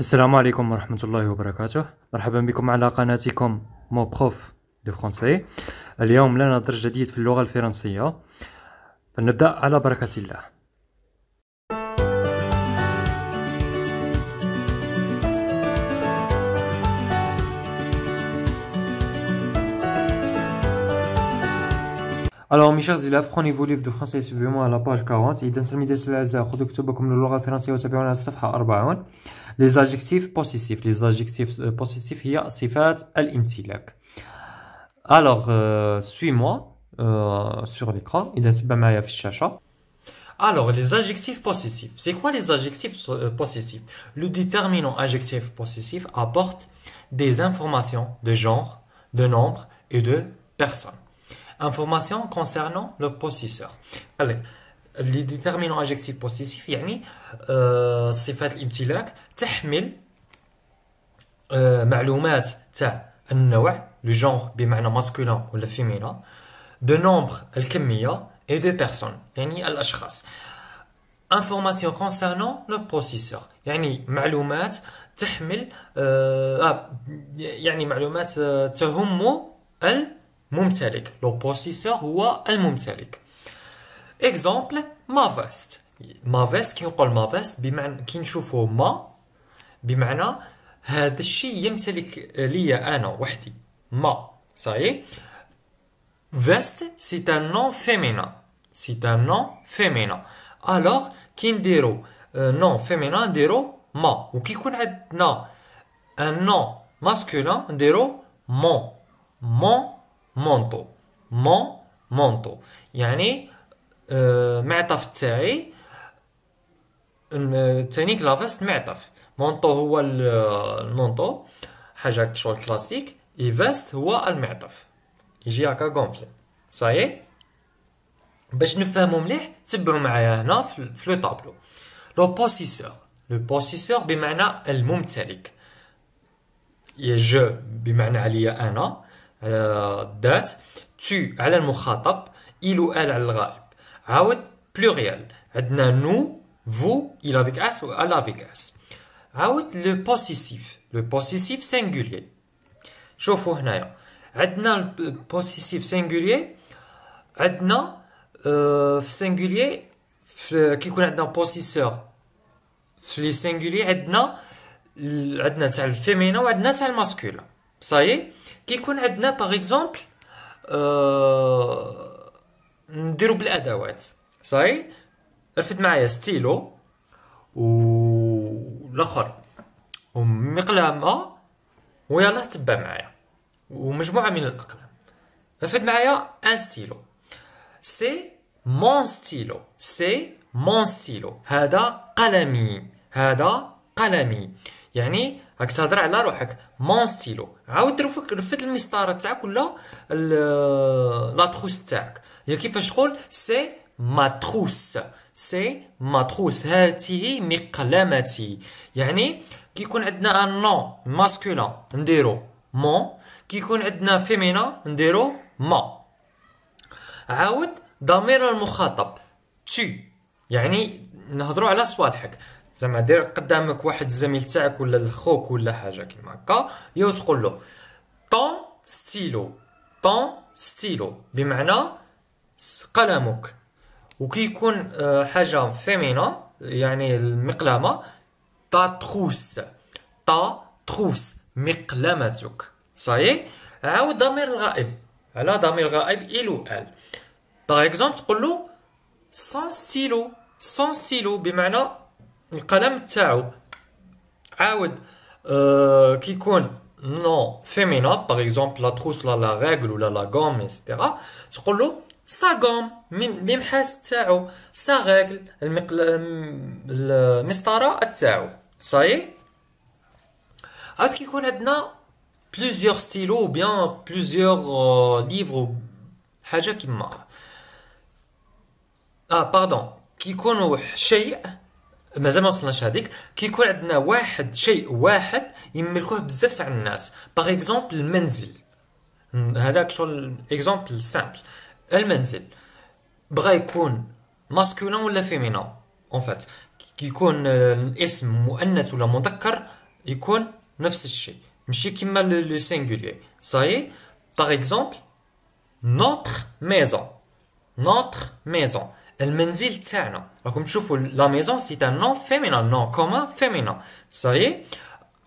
السلام عليكم ورحمة الله وبركاته مرحبا بكم على قناتكم مو بخوف دو فرونسي اليوم لنا درس جديد في اللغة الفرنسية فلنبدأ على بركة الله Alors, mes chers élèves, prenez-vous livre de français et suivez-moi à la page 40. Et dans le midi, de la française et le moi sur la page 40. Les adjectifs possessifs. Les adjectifs euh, possessifs, il y a sifat al Alors, euh, suivez moi euh, sur l'écran. Il y a un page. Alors, les adjectifs possessifs. C'est quoi les adjectifs possessifs Le déterminant adjectif possessif apporte des informations de genre, de nombre et de personne information concernant le possesseur les déterminants adjectifs possessifs يعني صفات الامتلاك تحمل معلومات تاع النوع le genre بمعنى masculin le féminin de nombre quantité et de personnes يعني الاشخاص. information concernant le processeur يعني معلومات تحمل يعني معلومات تهم ال ممتلك لو بوسيسور هو الممتلك اكزامبل ما فيست ما فيست كي نقول ما فيست بمعنى كي نشوفو ما بمعنى هذا الشيء يمتلك ليا انا وحدي ما صايي فيست سي ان نون فيمينا سي ان نون فيمينا الوغ كي نديرو نون euh, فيمينا نديرو ما وكيكون عندنا ان نون ماسكولين نديرو مون مون مونطو مون مونطو يعني آه، معطف تاعي آه، تانيك كلافاس معطف مونطو هو آه، المونطو حاجه شغل كلاسيك اي فاست هو المعطف يجي هكا غونفلي صايي باش نفهمو مليح تبعو معايا هنا في لو طابلو لو بوسيسور لو بوسيسور بمعنى الممتلك يا جو بمعنى عليا انا Alors, date, tu, elle il ou elle est ralp. Aout pluriel. nous, vous, il avec as ou elle avec as. Aout le possessif. Le possessif singulier. Je vous en prie. le possessif singulier. Aout euh, singulier. qui le possessif singulier. le possesseur. Aout le possessif singulier. et le possessif féminin le masculin. صاي كيكون عندنا باغ اكزومبل نديرو بالادوات صاي رفد معايا ستيلو و الاخر ومقلمه ويلا تبع معايا ومجموعه من الاقلام رفد معايا ان ستيلو سي مون ستيلو سي مون ستيلو هذا قلمي هذا قلمي يعني راك تهضر على روحك مون ستيلو عاود رفك رفد المسطره تاعك ولا لا تروس تاعك يا كيفاش تقول سي تروس سي تروس هاته مقلمتي يعني كيكون عندنا ان نون ماسكولا نديرو مون كيكون عندنا فيمينا نديرو ما عاود ضمير المخاطب تي يعني نهضروا على صوالحك زعما دير قدامك واحد الزميل تاعك ولا الخوك ولا حاجه كيما هكا يا تقول له طون ستيلو طون ستيلو بمعنى قلمك وكي يكون آه، حاجه فيمينا يعني المقلمه تا تروس تا تروس مقلمتك صاي عاود ضمير الغائب على ضمير غائب الو ال باغ اكزومبل تقول له سون ستيلو سون ستيلو بمعنى القلم تاعو عاود أه كيكون نو فيمينا باغ اكزومبل لا تروس لا لا ريغل ولا لا غوم اكسيتيرا تقول له سا غوم المحاس تاعو سا ريغل المقل المسطره تاعو صاي عاد كيكون عندنا بليزيور ستيلو او بيان بليزيور ليفر حاجه كيما اه ah، باردون كيكونوا شيء مازال ما وصلناش هذيك كيكون عندنا واحد شيء واحد يملكوه بزاف تاع الناس باغ اكزومبل المنزل هذاك شغل اكزومبل سامبل المنزل بغا يكون ماسكولين ولا فيمينون اون فات كيكون الاسم آه، مؤنث ولا مذكر يكون نفس الشيء ماشي كيما لو سينغوليير صاي باغ اكزومبل نوتر ميزون نوتر ميزون المنزل تاعنا راكم تشوفوا لا ميزون سي ان نون فيمينا نون كوما فيمينا صاي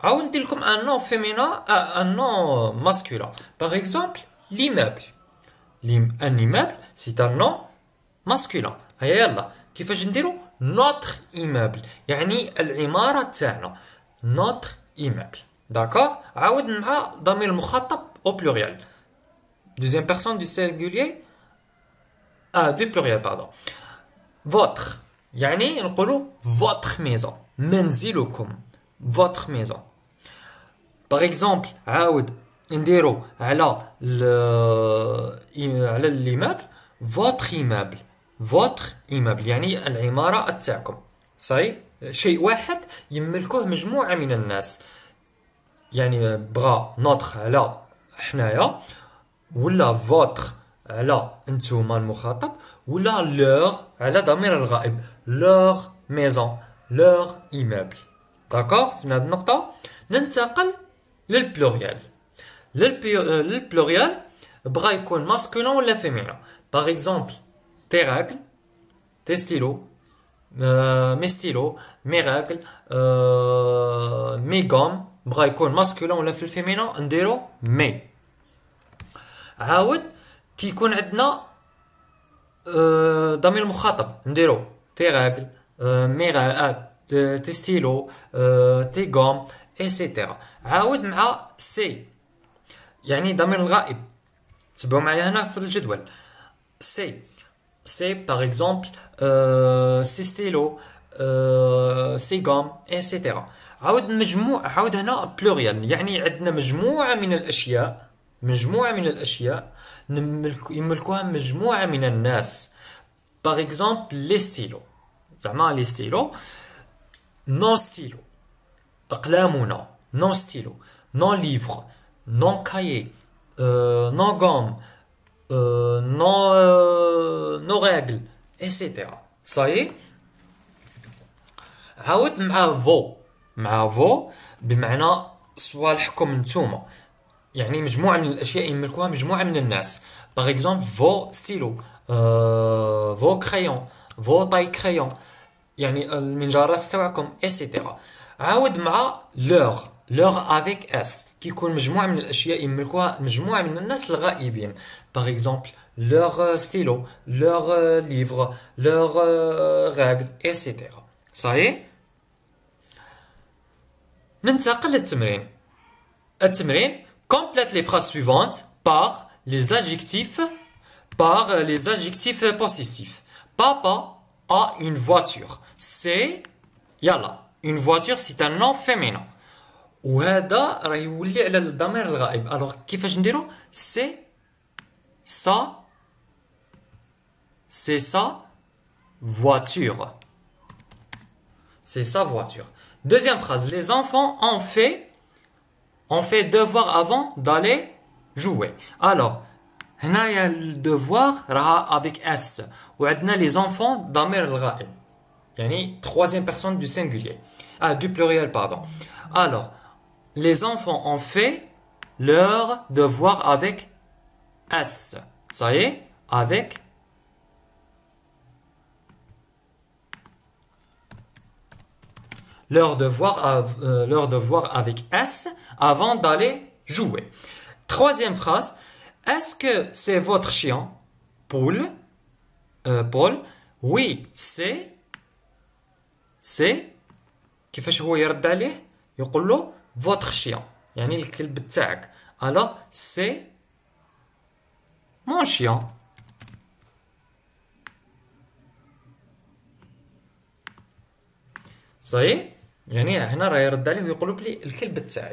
عاود ندير لكم ان نون فيمينا ان نون ماسكولا باغ اكزومبل ليموبل لي ان ايموبل سي ان نون ماسكولا هيا يلا كيفاش نديرو نوتر ايموبل يعني العماره تاعنا نوتر ايموبل داكوغ عاود مع ضمير المخاطب او بلوريال دوزيام بيرسون دو سيرغوليي اه دو بلوريال باردون فوتخ يعني نقولوا فوتخ ميزون منزلكم فوتخ ميزون باغ اكزومبل عاود نديرو على ل... على ليمابل فوتخ ايمابل فوتخ ايمابل يعني العمارة تاعكم صاي شيء واحد يملكوه مجموعة من الناس يعني بغا نوتخ على حنايا ولا فوتخ على انتوما المخاطب ولا لوغ على ضمير الغائب لوغ ميزون لوغ ايمابل داكوغ في هذه النقطة ننتقل للبلوريال للبلوريال آه، بغا يكون ماسكولون ولا فيمينون باغ اكزومبل تي راكل تي ستيلو مي ستيلو مي راكل مي غوم بغا يكون ماسكولون ولا في الفيمينون نديرو مي عاود كيكون عندنا آه، ضمير مخاطب نديرو تي غابل مي آه، ميغا آه، تي ستيلو تي غوم ايسيتيرا عاود مع سي يعني ضمير الغائب تبعوا معايا هنا في الجدول سي سي باغ اكزومبل سي ستيلو سي غوم ايسيتيرا عاود مجموع عاود هنا بلوريال يعني عندنا مجموعه من الاشياء مجموعة من الأشياء يملكوها مجموعة من الناس باغ اكزومبل لي ستيلو زعما لي ستيلو نون ستيلو أقلامنا نون ستيلو نون ليفغ نون كايي نون غوم نون نون ريغل ايتترا صايي عاود مع فو مع فو بمعنى صوالحكم نتوما يعني مجموعه من الاشياء يملكوها مجموعه من الناس باغ اكزومبل فو ستيلو فو كريون فو طاي كريون يعني المنجرات تاعكم ايسيتيرا عاود مع لوغ لوغ افيك اس كيكون مجموعه من الاشياء يملكوها مجموعه من الناس الغائبين باغ اكزومبل لوغ ستيلو لوغ ليفغ لوغ غابل ايسيتيرا صحيح ننتقل للتمرين التمرين Complète les phrases suivantes par les adjectifs, par les adjectifs possessifs. Papa a une voiture. C'est, yalla, une voiture, c'est un nom féminin. ou راه يولي على الضمير الغائب Alors C'est ça, c'est voiture. C'est sa voiture. Deuxième phrase, les enfants ont fait on fait devoir avant d'aller jouer. Alors, il y a le devoir avec S. Ou les enfants d'Amer al a Yani, troisième personne du singulier. Ah, du pluriel, pardon. Alors, les enfants ont fait leur devoir avec S. Ça y est, avec leur devoir, euh, leur devoir avec S avant d'aller jouer. Troisième phrase, est-ce que c'est votre chien Paul euh, Paul Oui, c'est c'est كيفاش هو يرد عليه Il dit, votre chien يعني الكلب تاعك alors c'est mon chien صحيح يعني هنا راه يرد عليه le chien de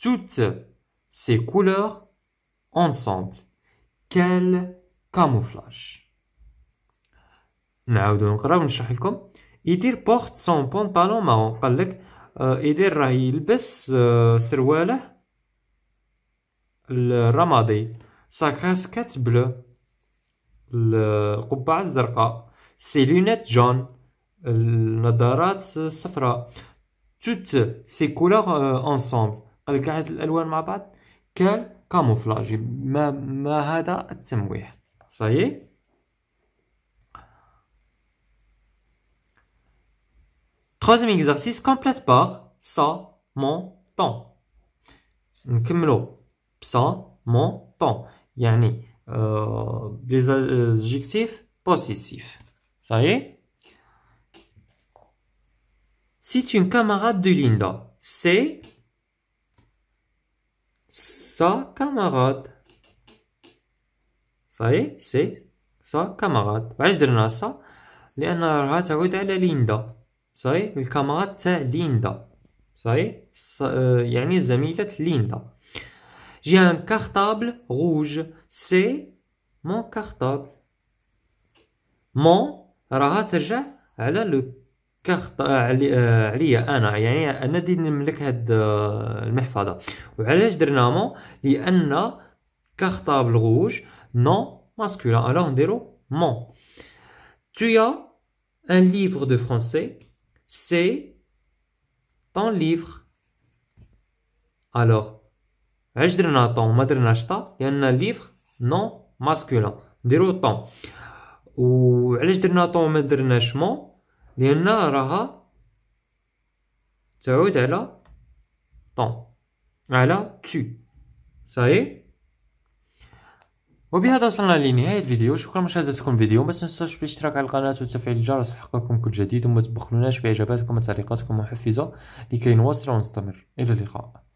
Toutes ces couleurs ensemble, quel camouflage! on grave, nous Il porte son pantalon marron il dit raillé parce que le ramadé, sa casquette bleue, le chapeau bleu, ses lunettes jaunes, la derrate safran. Toutes ces couleurs euh, ensemble. Le gars, il y a un camouflage. Je ne sais pas si c'est un camouflage. Ça y est. Troisième exercice complète par ça, mon temps. Nous sommes là. Ça, mon temps. Il euh, y a des euh, adjectifs possessifs. Ça y est. Si tu es une camarade de Linda, c'est. sa camarade صحيح سي سا كاماراد علاش درنا سا لان راها تعود على ليندا صحيح الكاماراد تاع ليندا صحيح يعني آه، زميلة ليندا جي ان كارطابل روج سي مون كارطابل مون راها ترجع على لو كان عليا انا يعني انا tu as un livre de français c'est ton livre alors علاش درنا طون ما درناش طا لان ليفر نديرو طون لأن راها تعود على طون على تو صحيح وبهذا وصلنا لنهاية الفيديو شكرا لمشاهدتكم الفيديو ما تنساوش الاشتراك على القناة وتفعيل الجرس ليحققكم كل جديد وما تبخلوناش باعجاباتكم وتعليقاتكم المحفزة لكي نواصل ونستمر إلى اللقاء